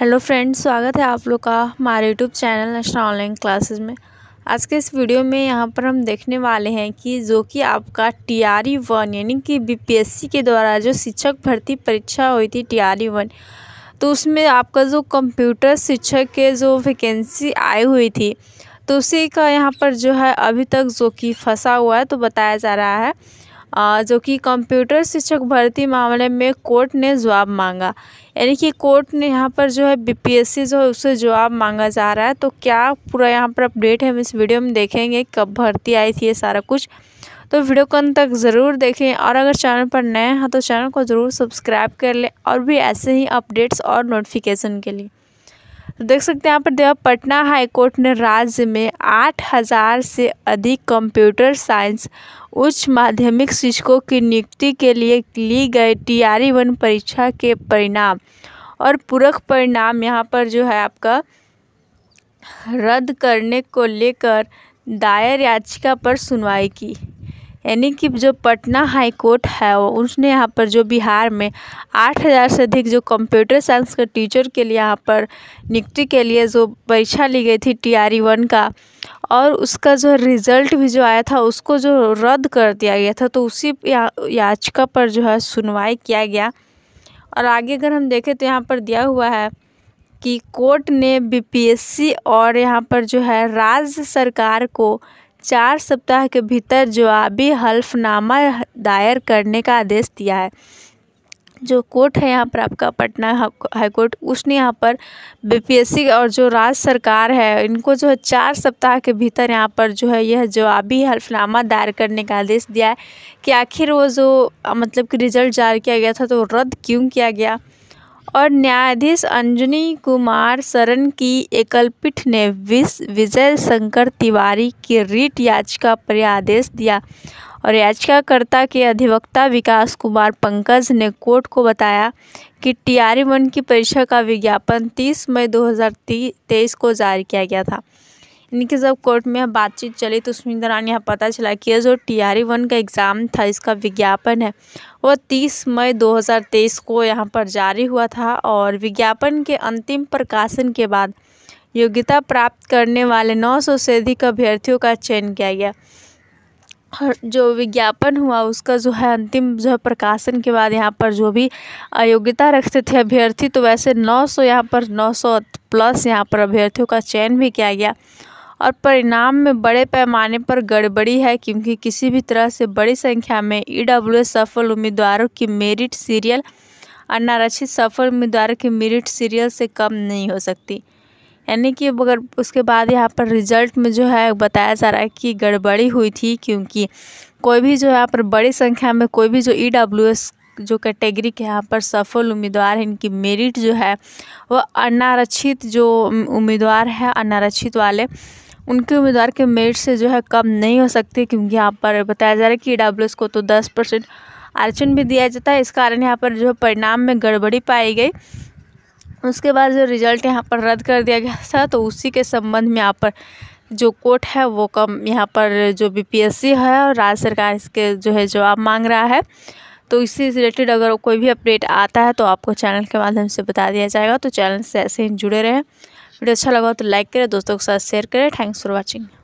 hello friends स्वागत है आप लोग का हमारे YouTube channel national online classes में आज के इस वीडियो में यहाँ पर हम देखने वाले हैं कि जो कि आपका टी आर ई वन यानी कि बीपीएससी के द्वारा जो शिक्षक भर्ती परीक्षा हुई थी टी आर ई वन तो उसमें आपका जो कंप्यूटर शिक्षक के जो वैकेंसी आई हुई थी तो उसी का यहाँ पर जो है अभी तक जो कि फंसा हुआ है तो बताया जा रहा है जो कि कंप्यूटर शिक्षक भर्ती मामले में कोर्ट ने जवाब मांगा यानी कि कोर्ट ने यहाँ पर जो है बीपीएससी जो है उससे जवाब मांगा जा रहा है तो क्या पूरा यहाँ पर अपडेट है हम इस वीडियो में देखेंगे कब भर्ती आई थी ये सारा कुछ तो वीडियो को अंत तक ज़रूर देखें और अगर चैनल पर नए हैं हाँ, तो चैनल को ज़रूर सब्सक्राइब कर लें और भी ऐसे ही अपडेट्स और नोटिफिकेशन के लिए तो देख सकते हैं यहाँ पर दिया पटना हाईकोर्ट ने राज्य में आठ हज़ार से अधिक कंप्यूटर साइंस उच्च माध्यमिक शिक्षकों की नियुक्ति के लिए ली गई टी आर वन परीक्षा के परिणाम और पूरक परिणाम यहाँ पर जो है आपका रद्द करने को लेकर दायर याचिका पर सुनवाई की यानी कि जो पटना हाई कोर्ट है उसने यहाँ पर जो बिहार में आठ हज़ार से अधिक जो कंप्यूटर साइंस के टीचर के लिए यहाँ पर नियुक्ति के लिए जो परीक्षा ली गई थी टी आर वन का और उसका जो रिज़ल्ट भी जो आया था उसको जो रद्द कर दिया गया था तो उसी या, याचिका पर जो है सुनवाई किया गया और आगे अगर हम देखें तो यहाँ पर दिया हुआ है कि कोर्ट ने बीपीएससी और यहाँ पर जो है राज्य सरकार को चार सप्ताह के भीतर जवाबी हल्फनामा दायर करने का आदेश दिया है जो कोर्ट है यहाँ पर आपका पटना हाई कोर्ट उसने यहाँ पर बीपीएससी और जो राज्य सरकार है इनको जो है चार सप्ताह के भीतर यहाँ पर जो है यह जवाबी हल्फनामा दायर करने का आदेश दिया है कि आखिर वो जो मतलब कि रिजल्ट जारी किया गया था तो रद्द क्यों किया गया और न्यायाधीश अंजनी कुमार सरन की एकलपीठ ने विश विजय शंकर तिवारी की रिट याचिका पर आदेश दिया और याचिकाकर्ता के अधिवक्ता विकास कुमार पंकज ने कोर्ट को बताया कि आर वन की परीक्षा का विज्ञापन 30 मई 2023 को जारी किया गया था इनके जब कोर्ट में बातचीत चली तो उसमें दौरान यहाँ पता चला कि जो टी आर वन का एग्ज़ाम था इसका विज्ञापन है वह 30 मई 2023 को यहाँ पर जारी हुआ था और विज्ञापन के अंतिम प्रकाशन के बाद योग्यता प्राप्त करने वाले 900 से अधिक अभ्यर्थियों का चयन किया गया और जो विज्ञापन हुआ उसका जो है अंतिम जो है प्रकाशन के बाद यहाँ पर जो भी अयोग्यता रखते थे अभ्यर्थी तो वैसे 900 सौ यहाँ पर 900 प्लस यहाँ पर अभ्यर्थियों का चयन भी किया गया और परिणाम में बड़े पैमाने पर गड़बड़ी है क्योंकि किसी भी तरह से बड़ी संख्या में ई e सफल उम्मीदवारों की मेरिट सीरियल अनारक्षित सफल उम्मीदवारों की मेरिट सीरियल से कम नहीं हो सकती यानी कि अगर उसके बाद यहाँ पर रिजल्ट में जो है बताया जा रहा है कि गड़बड़ी हुई थी क्योंकि कोई भी जो है यहाँ पर बड़ी संख्या में कोई भी जो ई e जो कैटेगरी के यहाँ पर सफल उम्मीदवार हैं इनकी मेरिट जो है वह अनारक्षित जो उम्मीदवार है अनारक्षित वाले उनके उम्मीदवार के मेरिट से जो है कम नहीं हो सकती क्योंकि यहाँ पर बताया जा रहा है कि ई e को तो दस परसेंट आरक्षण भी दिया जाता है इस कारण यहाँ पर जो परिणाम में गड़बड़ी पाई गई उसके बाद जो रिज़ल्ट यहाँ पर रद्द कर दिया गया था तो उसी के संबंध में यहाँ पर जो कोर्ट है वो कम यहाँ पर जो बी है और राज्य सरकार इसके जो है जवाब मांग रहा है तो इससे रिलेटेड अगर कोई भी अपडेट आता है तो आपको चैनल के माध्यम से बता दिया जाएगा तो चैनल से ऐसे ही जुड़े रहें वीडियो अच्छा लगा तो लाइक करें दोस्तों के साथ शेयर करें थैंक्स फॉर वॉचिंग